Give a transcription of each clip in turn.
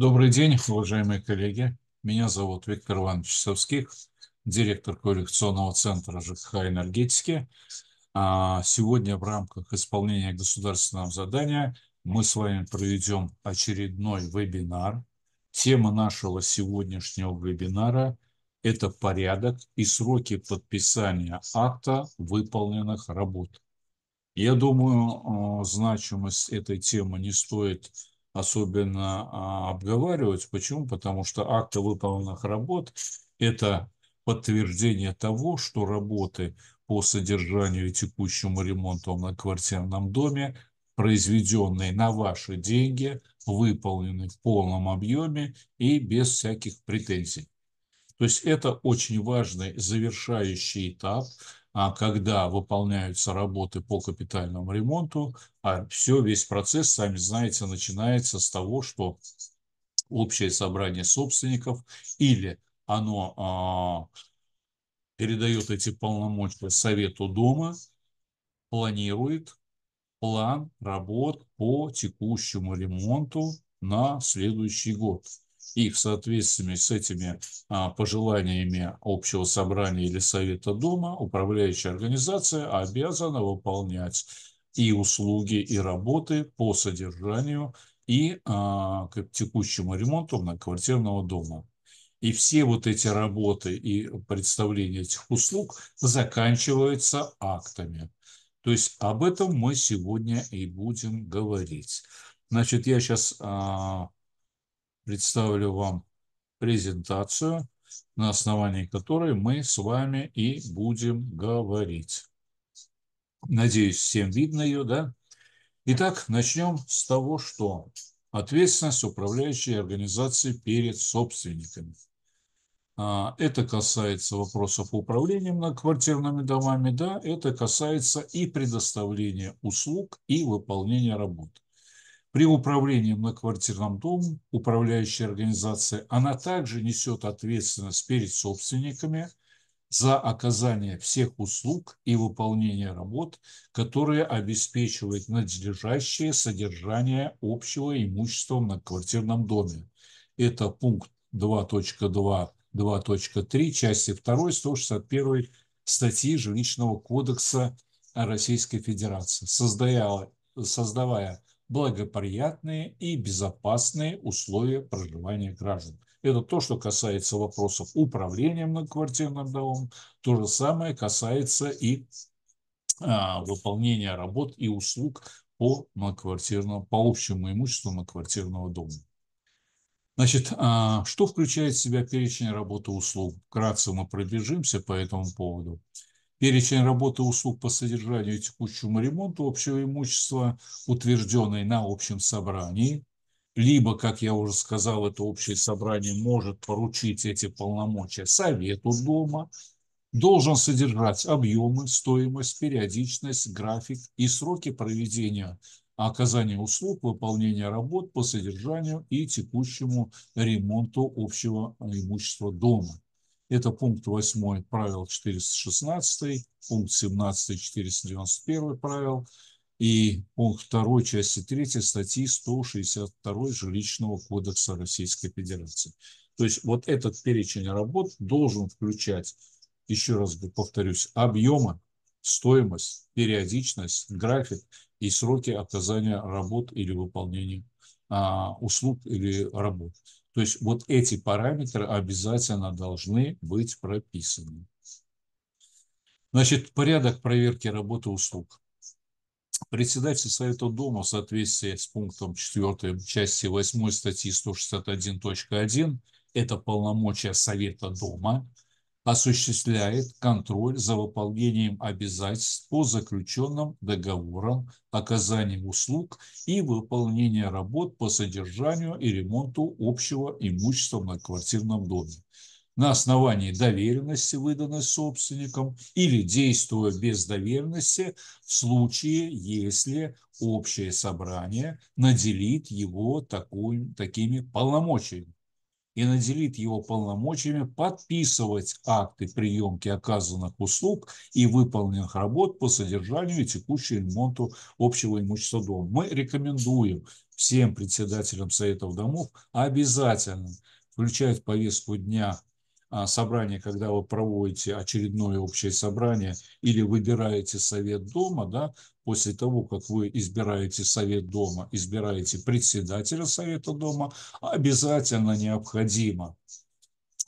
Добрый день, уважаемые коллеги. Меня зовут Виктор Иванович Савских, директор коллекционного центра ЖКХ «Энергетики». А, сегодня в рамках исполнения государственного задания мы с вами проведем очередной вебинар. Тема нашего сегодняшнего вебинара – это порядок и сроки подписания акта выполненных работ. Я думаю, а, значимость этой темы не стоит особенно а, обговаривать. Почему? Потому что акты выполненных работ – это подтверждение того, что работы по содержанию и текущему ремонту на квартирном доме, произведенные на ваши деньги, выполнены в полном объеме и без всяких претензий. То есть это очень важный завершающий этап – а когда выполняются работы по капитальному ремонту, а все, весь процесс, сами знаете, начинается с того, что общее собрание собственников или оно а, передает эти полномочия совету дома, планирует план работ по текущему ремонту на следующий год и в соответствии с этими а, пожеланиями общего собрания или совета дома управляющая организация обязана выполнять и услуги, и работы по содержанию и а, к текущему ремонту многоквартирного дома. И все вот эти работы и представление этих услуг заканчиваются актами. То есть об этом мы сегодня и будем говорить. Значит, я сейчас а, представлю вам презентацию, на основании которой мы с вами и будем говорить. Надеюсь, всем видно ее, да? Итак, начнем с того, что ответственность управляющей организации перед собственниками. А, это касается вопросов управления многоквартирными домами, да, это касается и предоставления услуг, и выполнения работ. При управлении многоквартирным домом управляющая организация, она также несет ответственность перед собственниками за оказание всех услуг и выполнение работ, которые обеспечивают надлежащее содержание общего имущества в многоквартирном доме. Это пункт 2.2, 2.3, части 2, 161 статьи Жилищного кодекса Российской Федерации, создавая, создавая благоприятные и безопасные условия проживания граждан. Это то, что касается вопросов управления многоквартирным домом. То же самое касается и а, выполнения работ и услуг по многоквартирному, по общему имуществу многоквартирного дома. Значит, а что включает в себя перечень работы услуг? Вкратце мы пробежимся по этому поводу. Перечень работы услуг по содержанию и текущему ремонту общего имущества, утвержденный на общем собрании, либо, как я уже сказал, это общее собрание может поручить эти полномочия Совету Дома, должен содержать объемы, стоимость, периодичность, график и сроки проведения оказания услуг, выполнения работ по содержанию и текущему ремонту общего имущества дома. Это пункт 8 правил 416, пункт 17 491 правил и пункт 2 части 3 статьи 162 Жилищного кодекса Российской Федерации. То есть вот этот перечень работ должен включать, еще раз повторюсь, объемы, стоимость, периодичность, график и сроки оказания работ или выполнения а, услуг или работ. То есть вот эти параметры обязательно должны быть прописаны. Значит, порядок проверки работы услуг. Председатель Совета Дома в соответствии с пунктом 4 части 8 статьи 161.1 это полномочия Совета Дома – осуществляет контроль за выполнением обязательств по заключенным договорам, оказанием услуг и выполнение работ по содержанию и ремонту общего имущества в многоквартирном доме на основании доверенности, выданной собственником, или действуя без доверенности в случае, если общее собрание наделит его такой, такими полномочиями и наделит его полномочиями подписывать акты приемки оказанных услуг и выполненных работ по содержанию и текущему ремонту общего имущества дома. Мы рекомендуем всем председателям советов домов обязательно включать повестку дня а, собрание, когда вы проводите очередное общее собрание или выбираете совет дома, да, после того, как вы избираете совет дома, избираете председателя совета дома, обязательно необходимо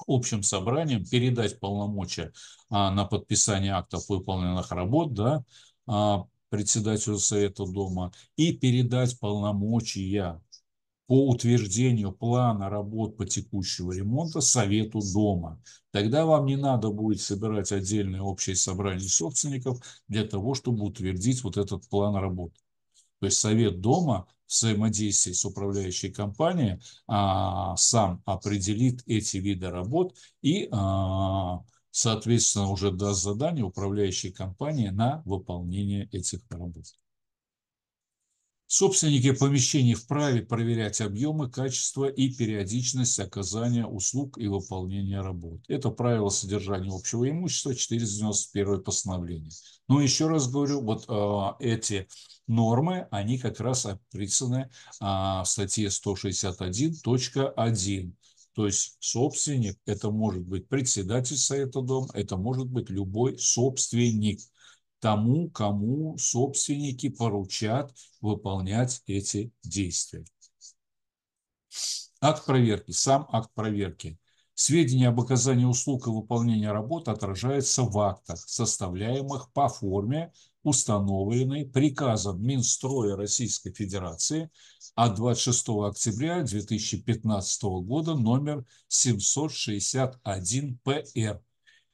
общим собранием передать полномочия а, на подписание актов выполненных работ, да, а, председателю Совета Дома и передать полномочия по утверждению плана работ по текущего ремонта совету дома. Тогда вам не надо будет собирать отдельное общее собрание собственников для того, чтобы утвердить вот этот план работ. То есть совет дома в взаимодействии с управляющей компанией а, сам определит эти виды работ и, а, соответственно, уже даст задание управляющей компании на выполнение этих работ. Собственники помещений вправе проверять объемы, качество и периодичность оказания услуг и выполнения работ. Это правило содержания общего имущества 491 постановление. Но еще раз говорю, вот а, эти нормы, они как раз описаны а, в статье 161.1. То есть собственник, это может быть председатель совета дома, это может быть любой собственник тому, кому собственники поручат выполнять эти действия. Акт проверки, сам акт проверки. Сведения об оказании услуг и выполнении работ отражаются в актах, составляемых по форме, установленной приказом Минстроя Российской Федерации от 26 октября 2015 года номер 761 ПР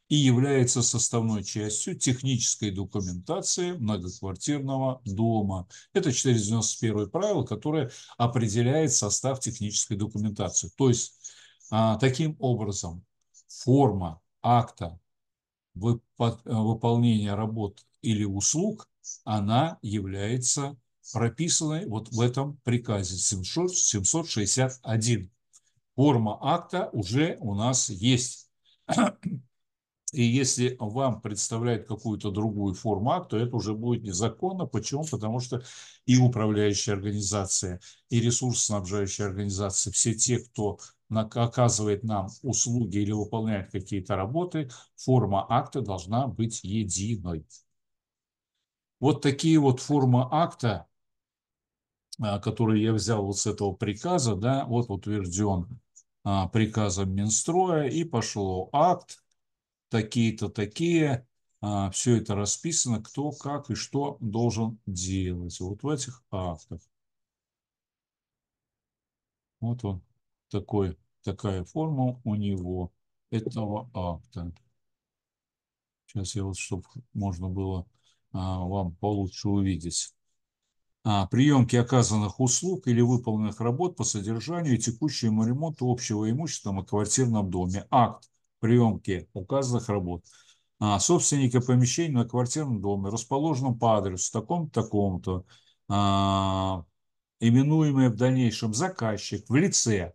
и является составной частью технической документации многоквартирного дома. Это 491 правило, которое определяет состав технической документации. То есть а, таким образом форма акта э, выполнения работ или услуг, она является прописанной вот в этом приказе 761. Форма акта уже у нас есть. И если вам представляет какую-то другую форму акта, это уже будет незаконно. Почему? Потому что и управляющая организация, и ресурсоснабжающая организация, все те, кто оказывает нам услуги или выполняет какие-то работы, форма акта должна быть единой. Вот такие вот формы акта, а, которые я взял вот с этого приказа, да, вот утвержден а, приказом Минстроя, и пошло акт, такие-то такие, а, все это расписано, кто как и что должен делать. Вот в этих актах. Вот он, такой, такая форма у него, этого акта. Сейчас я вот, чтобы можно было а, вам получше увидеть. А, приемки оказанных услуг или выполненных работ по содержанию и текущему ремонту общего имущества на квартирном доме. Акт приемки указанных работ а, собственника помещения на квартирном доме, расположенном по адресу таком то таком то а, именуемый в дальнейшем заказчик в лице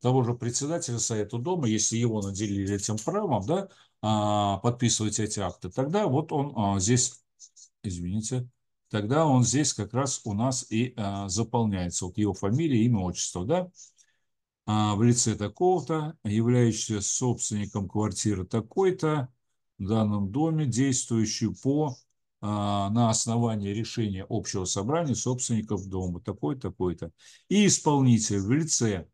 того же председателя совета дома, если его наделили этим правом, да, а, подписывать эти акты, тогда вот он а, здесь, извините, тогда он здесь как раз у нас и а, заполняется, вот его фамилия, имя, отчество, да, а, в лице такого-то, являющегося собственником квартиры такой-то в данном доме, действующую по, а, на основании решения общего собрания собственников дома, такой, то такой-то. И исполнитель в лице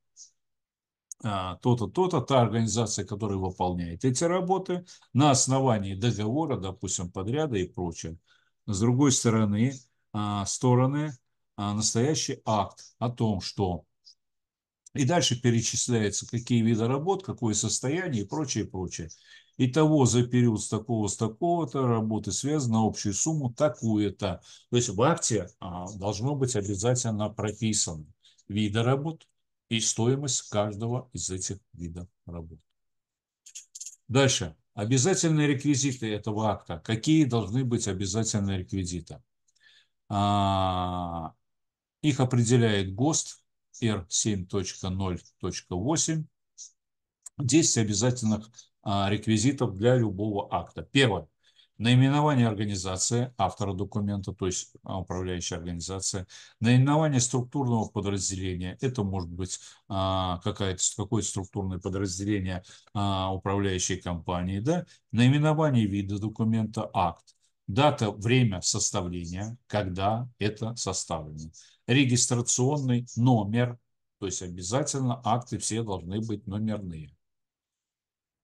а, то-то, то-то, та организация, которая выполняет эти работы на основании договора, допустим, подряда и прочее. С другой стороны, стороны настоящий акт о том, что и дальше перечисляется, какие виды работ, какое состояние и прочее, прочее. Итого за период с такого с такого-то работы связано на общую сумму такую-то. То есть в акте а, должно быть обязательно прописано виды работ и стоимость каждого из этих видов работ. Дальше. Обязательные реквизиты этого акта. Какие должны быть обязательные реквизиты? А, их определяет ГОСТ R7.0.8 10 обязательных а, реквизитов для любого акта. Первое. Наименование организации, автора документа, то есть а, управляющая организация. Наименование структурного подразделения. Это может быть а, какое-то какое структурное подразделение управляющей компании. Да? Наименование вида документа, акт. Дата, время составления, когда это составлено регистрационный номер, то есть обязательно акты все должны быть номерные.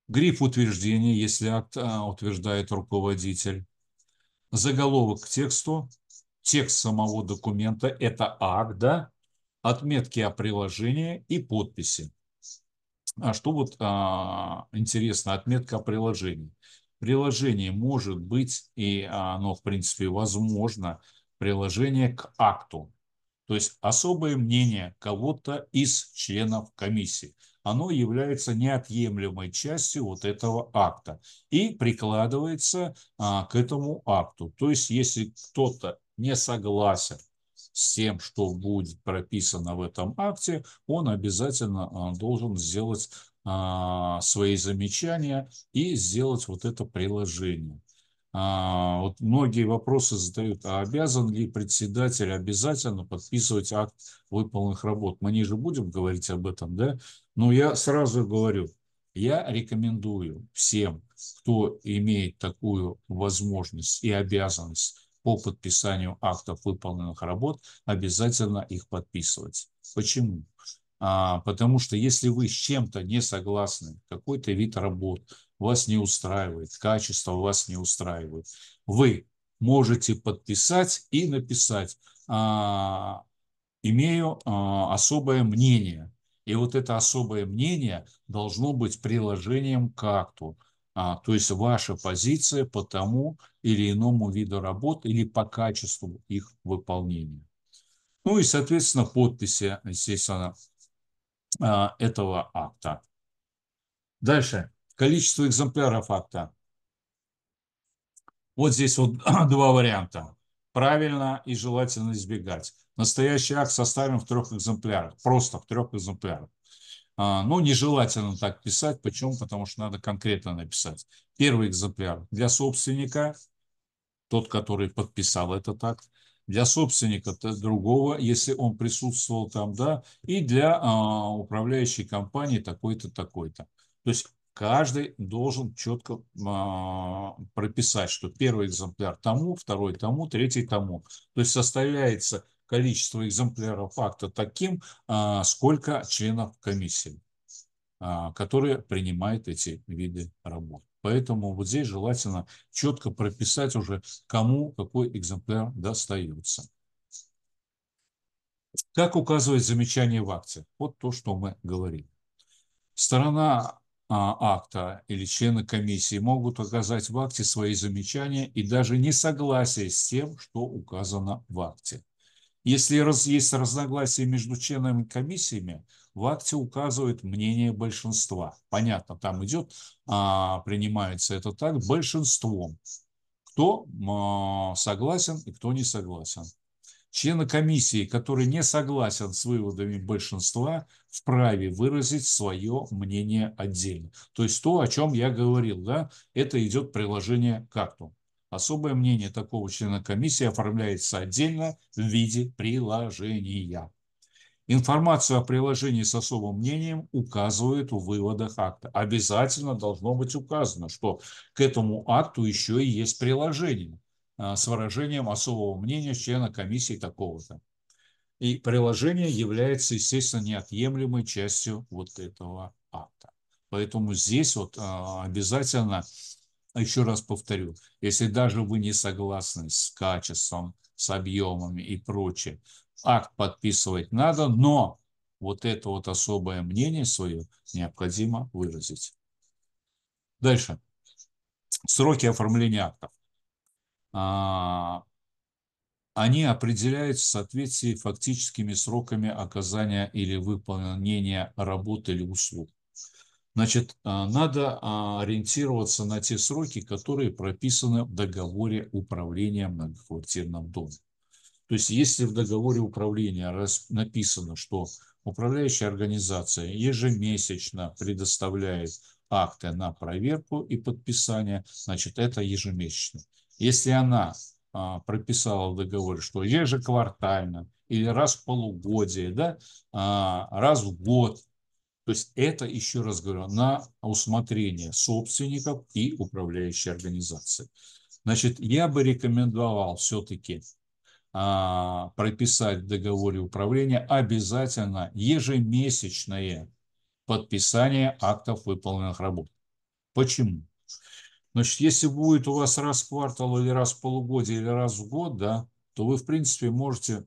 Гриф утверждения, если акт а, утверждает руководитель. Заголовок к тексту, текст самого документа – это акт, да? Отметки о приложении и подписи. А что вот а, интересно, отметка о приложении. Приложение может быть, и а, оно, в принципе, возможно, приложение к акту то есть особое мнение кого-то из членов комиссии. Оно является неотъемлемой частью вот этого акта и прикладывается а, к этому акту. То есть если кто-то не согласен с тем, что будет прописано в этом акте, он обязательно а, должен сделать а, свои замечания и сделать вот это приложение. А, вот многие вопросы задают, а обязан ли председатель обязательно подписывать акт выполненных работ? Мы ниже будем говорить об этом, да? Но я сразу говорю, я рекомендую всем, кто имеет такую возможность и обязанность по подписанию актов выполненных работ, обязательно их подписывать. Почему? А, потому что если вы с чем-то не согласны, какой-то вид работ, вас не устраивает, качество вас не устраивает. Вы можете подписать и написать а, «Имею а, особое мнение». И вот это особое мнение должно быть приложением к акту. А, то есть ваша позиция по тому или иному виду работ или по качеству их выполнения. Ну и, соответственно, подписи, естественно, этого акта. Дальше количество экземпляров акта. Вот здесь вот два варианта. Правильно и желательно избегать. Настоящий акт составим в трех экземплярах, просто в трех экземплярах. А, ну, нежелательно так писать. Почему? Потому что надо конкретно написать. Первый экземпляр для собственника, тот, который подписал этот акт, для собственника то другого, если он присутствовал там, да, и для а, управляющей компании такой-то, такой-то. То есть каждый должен четко а, прописать, что первый экземпляр тому, второй тому, третий тому. То есть составляется количество экземпляров акта таким, а, сколько членов комиссии, а, которые принимают эти виды работ. Поэтому вот здесь желательно четко прописать уже, кому какой экземпляр достается. Как указывать замечание в акте? Вот то, что мы говорили. Сторона а, акта или члены комиссии могут оказать в акте свои замечания и даже несогласие с тем, что указано в акте. Если раз, есть разногласия между членами комиссиями, в акте указывает мнение большинства. Понятно, там идет, а, принимается это так, большинством. Кто а, согласен и кто не согласен члена комиссии, который не согласен с выводами большинства, вправе выразить свое мнение отдельно. То есть то, о чем я говорил, да, это идет приложение к акту. Особое мнение такого члена комиссии оформляется отдельно в виде приложения. Информацию о приложении с особым мнением указывает в выводах акта. Обязательно должно быть указано, что к этому акту еще и есть приложение. А, с выражением особого мнения члена комиссии такого-то. И приложение является, естественно, неотъемлемой частью вот этого акта. Поэтому здесь вот а, обязательно, еще раз повторю, если даже вы не согласны с качеством, с объемами и прочее, акт подписывать надо, но вот это вот особое мнение свое необходимо выразить. Дальше. Сроки оформления актов. А, они определяются в соответствии фактическими сроками оказания или выполнения работы или услуг. Значит, а, надо а, ориентироваться на те сроки, которые прописаны в договоре управления многоквартирным домом. То есть, если в договоре управления написано, что управляющая организация ежемесячно предоставляет акты на проверку и подписание, значит, это ежемесячно. Если она а, прописала в договоре, что ежеквартально или раз в полугодие, да, а, раз в год, то есть это, еще раз говорю, на усмотрение собственников и управляющей организации. Значит, я бы рекомендовал все-таки а, прописать в договоре управления обязательно ежемесячное подписание актов выполненных работ. Почему? Значит, если будет у вас раз в квартал или раз в полугодие или раз в год, да, то вы, в принципе, можете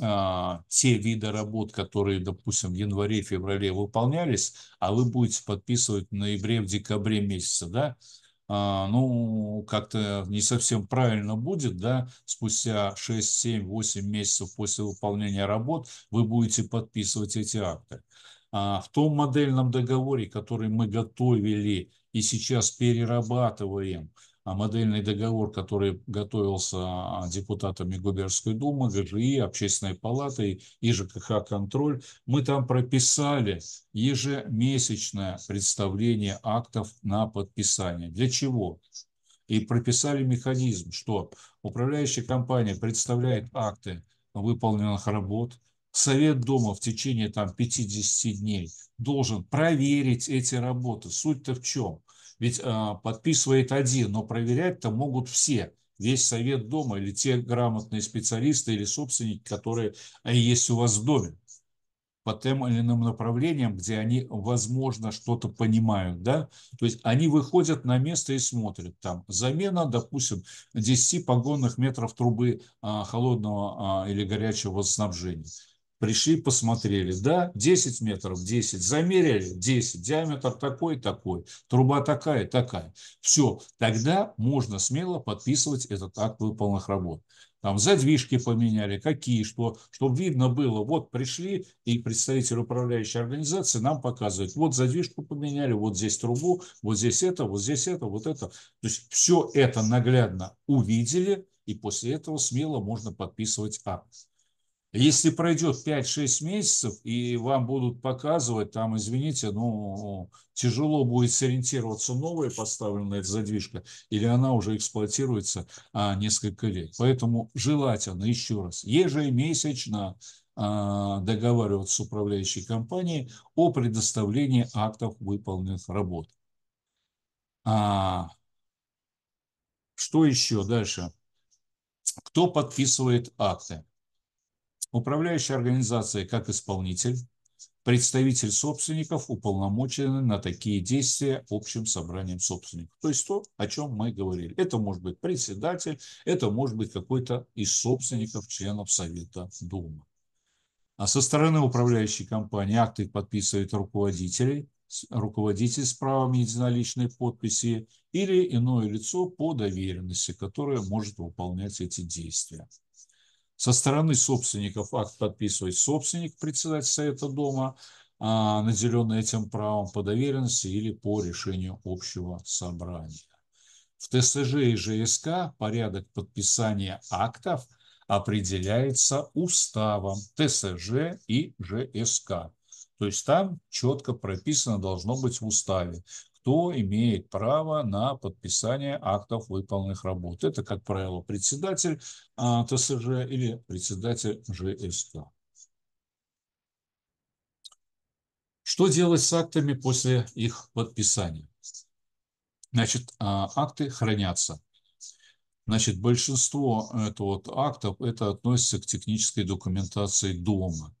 а, те виды работ, которые, допустим, в январе, феврале выполнялись, а вы будете подписывать в ноябре, в декабре месяце, да, а, ну, как-то не совсем правильно будет, да, спустя 6, 7, 8 месяцев после выполнения работ вы будете подписывать эти акты. А, в том модельном договоре, который мы готовили и сейчас перерабатываем а модельный договор, который готовился а, депутатами Губернской думы, ГЖИ, Общественной палатой, и ЖКХ «Контроль», мы там прописали ежемесячное представление актов на подписание. Для чего? И прописали механизм, что управляющая компания представляет акты выполненных работ – Совет Дома в течение там, 50 дней должен проверить эти работы. Суть-то в чем? Ведь э, подписывает один, но проверять-то могут все. Весь Совет Дома или те грамотные специалисты или собственники, которые а, есть у вас в доме по тем или иным направлениям, где они, возможно, что-то понимают, да, то есть они выходят на место и смотрят, там, замена, допустим, 10 погонных метров трубы а, холодного а, или горячего снабжения, пришли, посмотрели, да, 10 метров, 10, замеряли 10, диаметр такой, такой, труба такая, такая. Все, тогда можно смело подписывать этот акт выполненных работ. Там задвижки поменяли, какие, что, чтобы видно было. Вот пришли, и представитель управляющей организации нам показывают вот задвижку поменяли, вот здесь трубу, вот здесь это, вот здесь это, вот это. То есть все это наглядно увидели, и после этого смело можно подписывать акт. Если пройдет 5-6 месяцев и вам будут показывать, там, извините, ну, тяжело будет сориентироваться, новая поставленная задвижка, или она уже эксплуатируется а, несколько лет. Поэтому желательно, еще раз, ежемесячно а, договариваться с управляющей компанией о предоставлении актов выполненных работ. А, что еще дальше? Кто подписывает акты? Управляющая организация как исполнитель, представитель собственников уполномочены на такие действия общим собранием собственников. То есть то, о чем мы говорили. Это может быть председатель, это может быть какой-то из собственников, членов Совета Думы. А со стороны управляющей компании акты подписывают руководители, руководитель с правом единоличной подписи или иное лицо по доверенности, которое может выполнять эти действия. Со стороны собственников акт подписывает собственник, председатель Совета Дома, а, наделенный этим правом по доверенности или по решению общего собрания. В ТСЖ и ЖСК порядок подписания актов определяется уставом ТСЖ и ЖСК. То есть там четко прописано должно быть в уставе, кто имеет право на подписание актов выполненных работ. Это, как правило, председатель а, ТСЖ или председатель ЖСК. Что делать с актами после их подписания? Значит, а, акты хранятся. Значит, большинство э, это вот актов это относится к технической документации дома.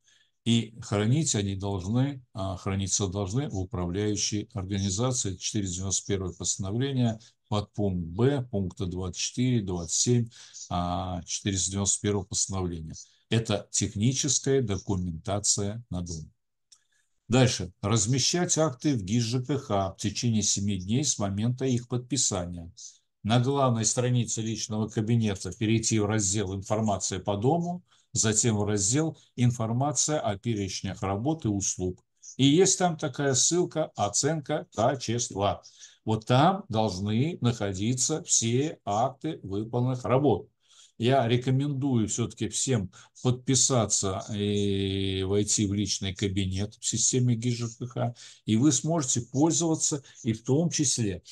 И хранить они должны, а, храниться должны в управляющей организации. 491 постановление под пункт Б, пункта 24, 27, 491 постановления. Это техническая документация на дом. Дальше. Размещать акты в ГИС ЖКХ в течение 7 дней с момента их подписания. На главной странице личного кабинета перейти в раздел «Информация по дому», затем в раздел «Информация о перечнях работ и услуг». И есть там такая ссылка «Оценка качества». Вот там должны находиться все акты выполненных работ. Я рекомендую все-таки всем подписаться и войти в личный кабинет в системе ГИЖКХ, и вы сможете пользоваться и в том числе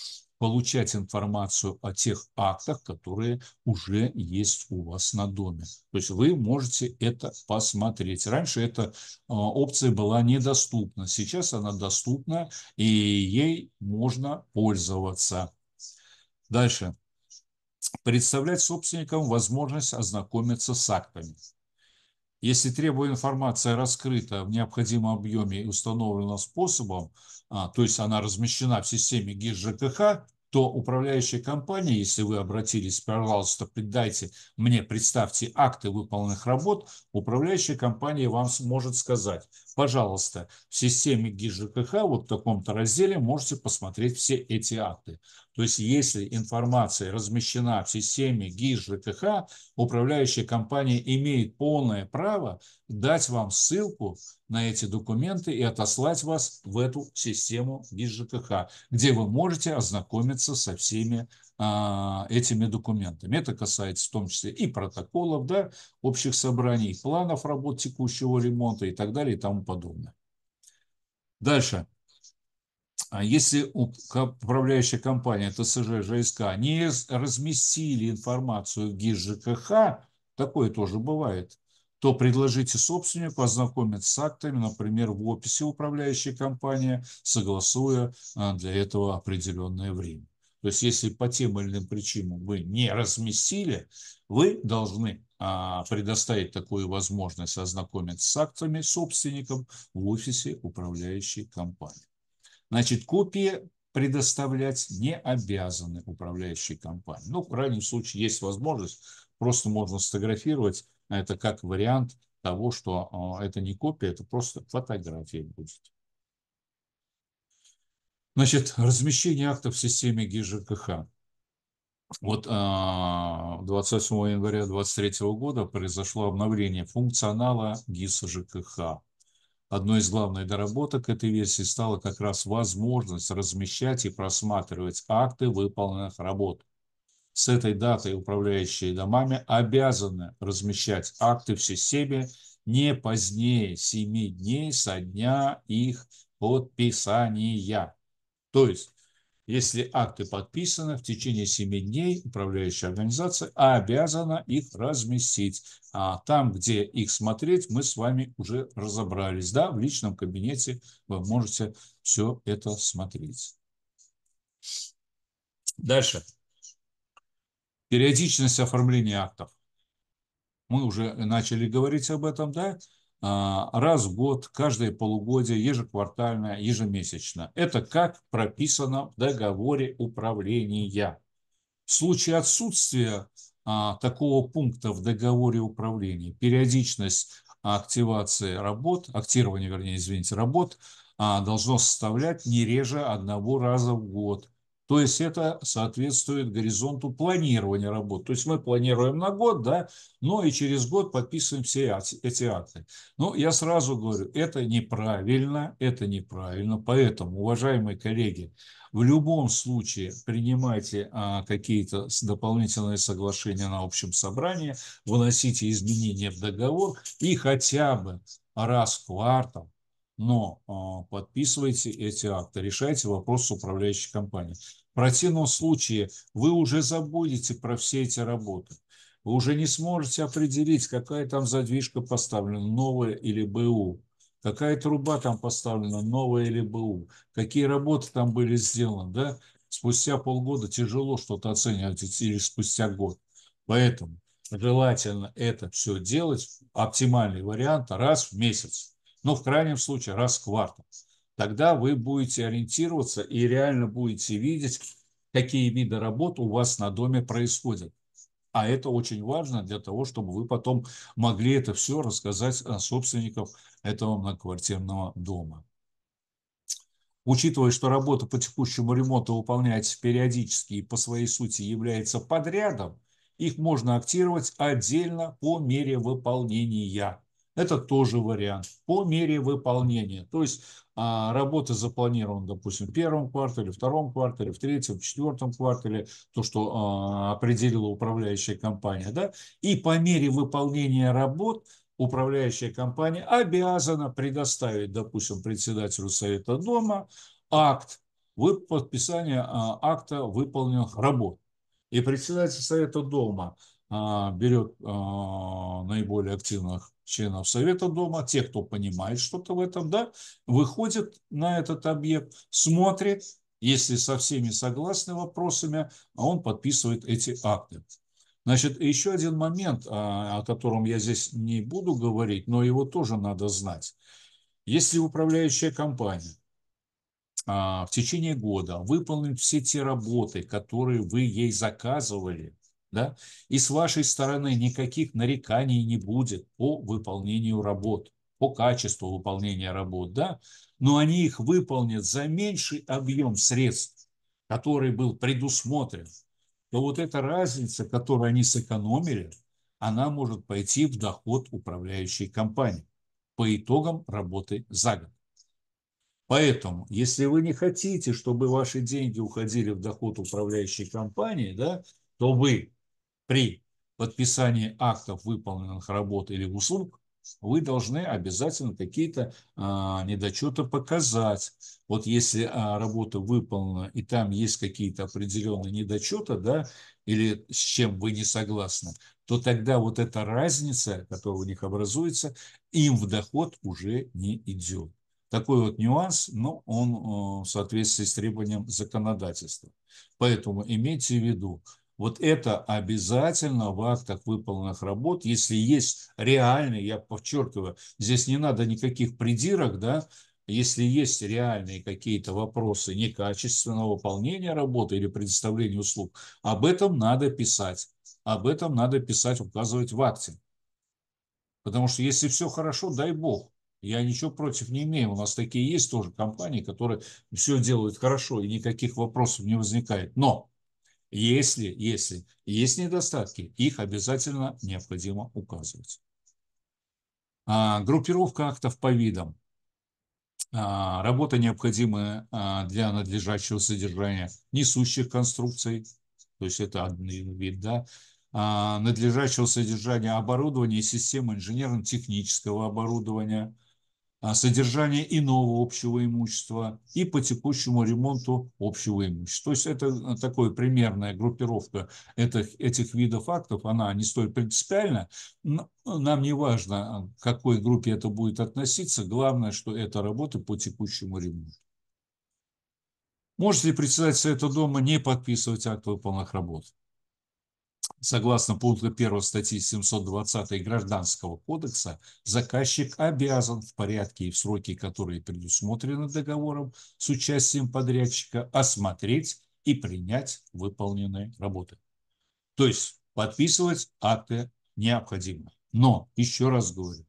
получать информацию о тех актах, которые уже есть у вас на доме. То есть вы можете это посмотреть. Раньше эта а, опция была недоступна. Сейчас она доступна, и ей можно пользоваться. Дальше. Представлять собственникам возможность ознакомиться с актами. Если требуемая информация раскрыта в необходимом объеме и установлена способом, а, то есть она размещена в системе ГИС ЖКХ, то управляющая компания, если вы обратились, пожалуйста, придайте мне, представьте акты выполненных работ, управляющая компания вам сможет сказать, пожалуйста, в системе ГИЖКХ вот в таком-то разделе можете посмотреть все эти акты. То есть если информация размещена в системе ГИЖКХ, управляющая компания имеет полное право дать вам ссылку на эти документы и отослать вас в эту систему ГИЖКХ, где вы можете ознакомиться справиться со всеми а, этими документами. Это касается в том числе и протоколов, да, общих собраний, планов работ текущего ремонта и так далее и тому подобное. Дальше. А если управляющая компания ТСЖ ЖСК не разместили информацию в ГИС ЖКХ, такое тоже бывает, то предложите собственнику ознакомиться с актами, например, в описи управляющей компании, согласуя а, для этого определенное время. То есть, если по тем или иным причинам вы не разместили, вы должны а, предоставить такую возможность ознакомиться с актами собственником в офисе управляющей компании. Значит, копии предоставлять не обязаны управляющей компании. Ну, в крайнем случае есть возможность, просто можно сфотографировать это как вариант того, что а, это не копия, это просто фотография будет. Значит, размещение актов в системе ГИЖКХ. Вот 28 а, января 2023 года произошло обновление функционала ГИС ЖКХ. Одной из главных доработок этой версии стала как раз возможность размещать и просматривать акты выполненных работ. С этой датой управляющие домами обязаны размещать акты в системе не позднее 7 дней со дня их подписания. То есть, если акты подписаны, в течение 7 дней управляющая организация обязана их разместить. А там, где их смотреть, мы с вами уже разобрались. Да, в личном кабинете вы можете все это смотреть. Дальше. Периодичность оформления актов. Мы уже начали говорить об этом, да? А, раз в год, каждое полугодие, ежеквартально, ежемесячно. Это как прописано в договоре управления. В случае отсутствия а, такого пункта в договоре управления, периодичность активации работ, актирование, вернее, извините, работ, а, должно составлять не реже одного раза в год – то есть это соответствует горизонту планирования работ. То есть мы планируем на год, да, но и через год подписываем все эти акты. Но ну, я сразу говорю, это неправильно, это неправильно. Поэтому, уважаемые коллеги, в любом случае принимайте а, какие-то дополнительные соглашения на общем собрании, выносите изменения в договор и хотя бы раз в квартал но э, подписывайте эти акты, решайте вопрос с управляющей компанией. В противном случае вы уже забудете про все эти работы. Вы уже не сможете определить, какая там задвижка поставлена, новая или БУ. Какая труба там поставлена, новая или БУ. Какие работы там были сделаны. Да? Спустя полгода тяжело что-то оценивать или спустя год. Поэтому желательно это все делать, оптимальный вариант, раз в месяц. но ну, в крайнем случае, раз в квартал тогда вы будете ориентироваться и реально будете видеть, какие виды работ у вас на доме происходят. А это очень важно для того, чтобы вы потом могли это все рассказать о собственников этого многоквартирного дома. Учитывая, что работа по текущему ремонту выполняется периодически и по своей сути является подрядом, их можно актировать отдельно по мере выполнения. Это тоже вариант по мере выполнения. То есть а, работа запланирована, допустим, в первом квартале, втором квартале, в третьем, четвертом квартале, то, что а, определила управляющая компания. Да? И по мере выполнения работ управляющая компания обязана предоставить, допустим, председателю Совета Дома акт подписания а, акта выполненных работ. И председатель Совета Дома – а, берет а, наиболее активных членов Совета Дома, те, кто понимает что-то в этом, да, выходит на этот объект, смотрит, если со всеми согласны вопросами, а он подписывает эти акты. Значит, еще один момент, а, о котором я здесь не буду говорить, но его тоже надо знать. Если управляющая компания в течение года выполнит все те работы, которые вы ей заказывали, да? И с вашей стороны никаких нареканий не будет по выполнению работ, по качеству выполнения работ. Да? Но они их выполнят за меньший объем средств, который был предусмотрен. То вот эта разница, которую они сэкономили, она может пойти в доход управляющей компании по итогам работы за год. Поэтому, если вы не хотите, чтобы ваши деньги уходили в доход управляющей компании, да, то вы при подписании актов выполненных работ или услуг вы должны обязательно какие-то а, недочеты показать. Вот если а, работа выполнена, и там есть какие-то определенные недочеты, да, или с чем вы не согласны, то тогда вот эта разница, которая у них образуется, им в доход уже не идет. Такой вот нюанс, но он э, в соответствии с требованием законодательства. Поэтому имейте в виду, вот это обязательно в актах выполненных работ, если есть реальные, я подчеркиваю, здесь не надо никаких придирок, да, если есть реальные какие-то вопросы некачественного выполнения работы или предоставления услуг, об этом надо писать. Об этом надо писать, указывать в акте. Потому что если все хорошо, дай бог. Я ничего против не имею. У нас такие есть тоже компании, которые все делают хорошо и никаких вопросов не возникает. Но если, если есть недостатки, их обязательно необходимо указывать. А, группировка актов по видам. А, работа необходимая а, для надлежащего содержания несущих конструкций, то есть это один вид, да, а, надлежащего содержания оборудования и системы инженерно-технического оборудования – а содержание иного общего имущества и по текущему ремонту общего имущества. То есть это э, такая примерная группировка этих, этих видов актов, она не столь принципиальна. Нам не важно, а, к какой группе это будет относиться, главное, что это работа по текущему ремонту. Может ли председатель Совета Дома не подписывать акт выполненных работ? Согласно пункту 1 статьи 720 Гражданского кодекса, заказчик обязан в порядке и в сроки, которые предусмотрены договором с участием подрядчика, осмотреть и принять выполненные работы. То есть подписывать акты необходимо. Но, еще раз говорю,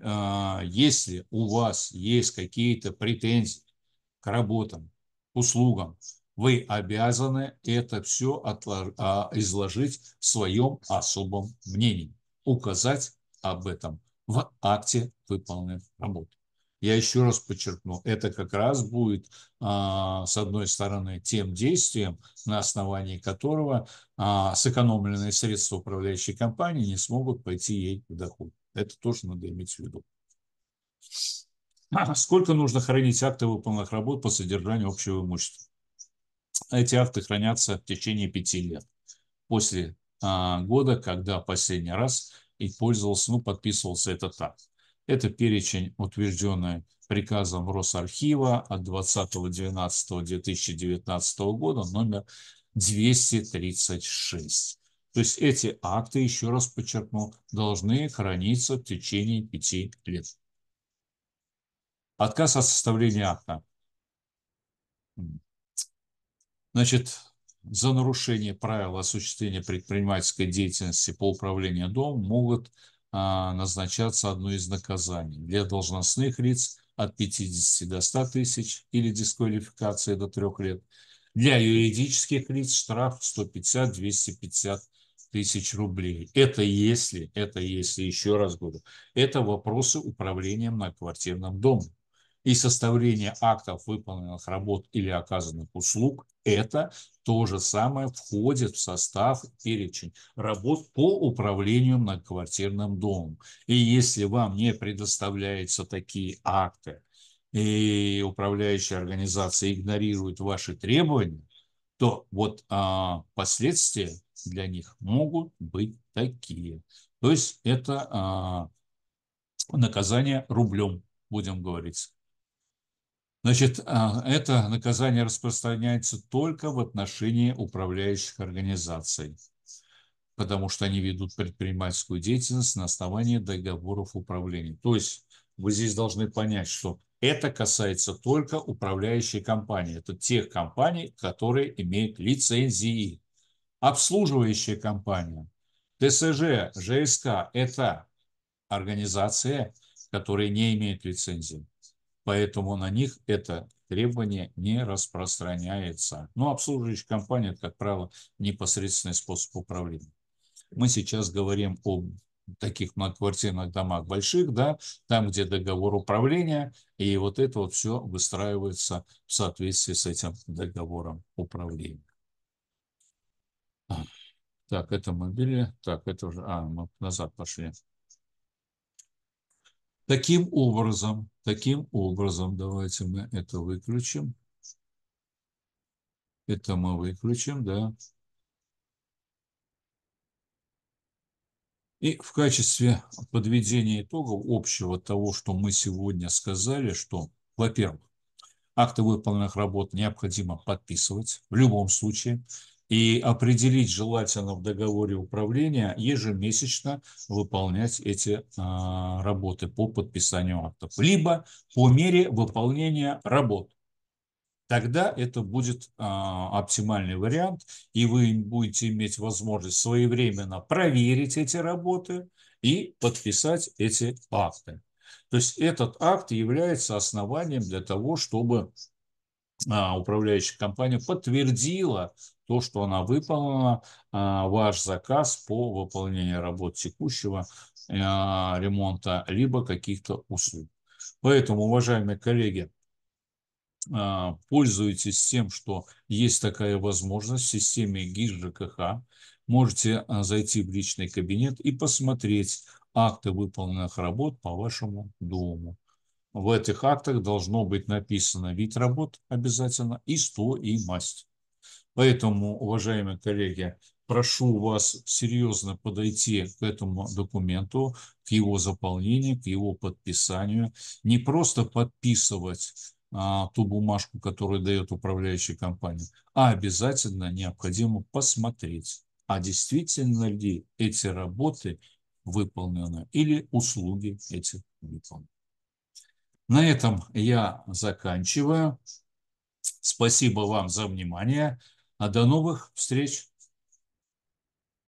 а, если у вас есть какие-то претензии к работам, услугам, вы обязаны это все а, изложить в своем особом мнении, указать об этом в акте выполненных работ. Я еще раз подчеркну, это как раз будет, а, с одной стороны, тем действием, на основании которого а, сэкономленные средства управляющей компании не смогут пойти ей в доход. Это тоже надо иметь в виду. Сколько нужно хранить акты выполненных работ по содержанию общего имущества? Эти акты хранятся в течение пяти лет. После а, года, когда последний раз и пользовался, ну, подписывался этот акт. Это перечень, утвержденный приказом Росархива от 20.12.2019 года, номер 236. То есть эти акты, еще раз подчеркну, должны храниться в течение пяти лет. Отказ от составления акта. Значит, за нарушение правил осуществления предпринимательской деятельности по управлению домом могут а, назначаться одно из наказаний для должностных лиц от 50 до 100 тысяч или дисквалификации до 3 лет. Для юридических лиц штраф 150-250 тысяч рублей. Это если, это если, еще раз говорю, это вопросы управления на квартирном доме и составление актов выполненных работ или оказанных услуг, это то же самое входит в состав перечень работ по управлению многоквартирным домом. И если вам не предоставляются такие акты, и управляющая организация игнорирует ваши требования, то вот а, последствия для них могут быть такие. То есть это а, наказание рублем, будем говорить. Значит, а, это наказание распространяется только в отношении управляющих организаций, потому что они ведут предпринимательскую деятельность на основании договоров управления. То есть вы здесь должны понять, что это касается только управляющей компании. Это тех компаний, которые имеют лицензии. Обслуживающая компания, ТСЖ, ЖСК – это организация, которые не имеют лицензии поэтому на них это требование не распространяется. Но ну, обслуживающая компания – это, как правило, непосредственный способ управления. Мы сейчас говорим о таких многоквартирных домах больших, да, там, где договор управления, и вот это вот все выстраивается в соответствии с этим договором управления. Так, это мы били, так, это уже, а, мы назад пошли. Таким образом, таким образом, давайте мы это выключим. Это мы выключим, да. И в качестве подведения итогов общего того, что мы сегодня сказали, что, во-первых, акты выполненных работ необходимо подписывать в любом случае – и определить желательно в договоре управления ежемесячно выполнять эти а, работы по подписанию актов, либо по мере выполнения работ. Тогда это будет а, оптимальный вариант, и вы будете иметь возможность своевременно проверить эти работы и подписать эти акты. То есть этот акт является основанием для того, чтобы а, управляющая компания подтвердила то, что она выполнена а, ваш заказ по выполнению работ текущего а, ремонта, либо каких-то услуг. Поэтому, уважаемые коллеги, а, пользуйтесь тем, что есть такая возможность в системе ГИС ЖКХ. Можете зайти в личный кабинет и посмотреть акты выполненных работ по вашему дому. В этих актах должно быть написано вид работ обязательно и что и масть. Поэтому, уважаемые коллеги, прошу вас серьезно подойти к этому документу, к его заполнению, к его подписанию. Не просто подписывать а, ту бумажку, которую дает управляющая компания, а обязательно необходимо посмотреть, а действительно ли эти работы выполнены или услуги эти выполнены. На этом я заканчиваю. Спасибо вам за внимание. А до новых встреч!